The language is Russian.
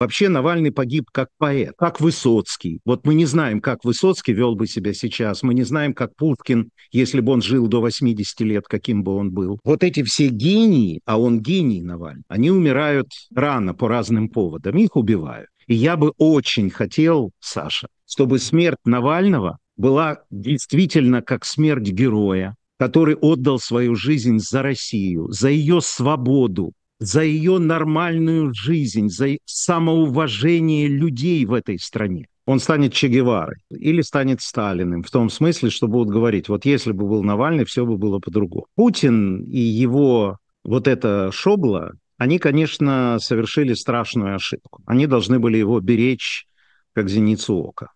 Вообще Навальный погиб как поэт, как Высоцкий. Вот мы не знаем, как Высоцкий вел бы себя сейчас, мы не знаем, как Пушкин, если бы он жил до 80 лет, каким бы он был. Вот эти все гении, а он гений Навальный, они умирают рано по разным поводам, их убивают. И я бы очень хотел, Саша, чтобы смерть Навального была действительно как смерть героя, который отдал свою жизнь за Россию, за ее свободу, за ее нормальную жизнь, за самоуважение людей в этой стране. Он станет Че Геварой или станет Сталиным, в том смысле, что будут говорить, вот если бы был Навальный, все бы было по-другому. Путин и его вот это шобла, они, конечно, совершили страшную ошибку. Они должны были его беречь как зеницу ока.